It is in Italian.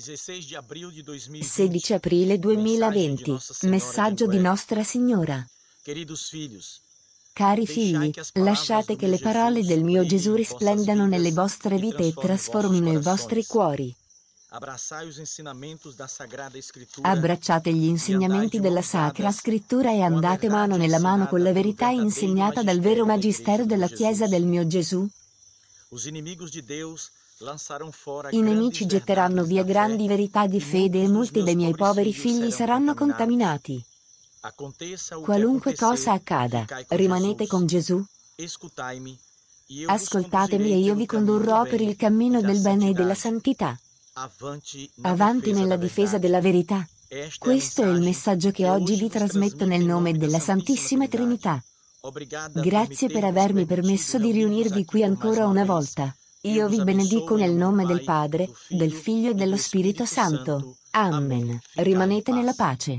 16 aprile 2020 Messaggio di Nostra Signora Cari figli, lasciate che le parole del mio Gesù risplendano nelle vostre vite e trasformino i vostri cuori. Abbracciate gli insegnamenti della Sacra Scrittura e andate mano nella mano con la verità insegnata dal vero Magistero della Chiesa del mio Gesù. I nemici getteranno via grandi verità di fede e molti dei miei poveri figli saranno contaminati. Qualunque cosa accada, rimanete con Gesù. Ascoltatemi e io vi condurrò per il cammino del bene e della santità. Avanti nella difesa della verità. Questo è il messaggio che oggi vi trasmetto nel nome della Santissima Trinità. Grazie per avermi permesso di riunirvi qui ancora una volta. Io vi benedico nel nome del Padre, del Figlio e dello Spirito Santo. Amen. Rimanete nella pace.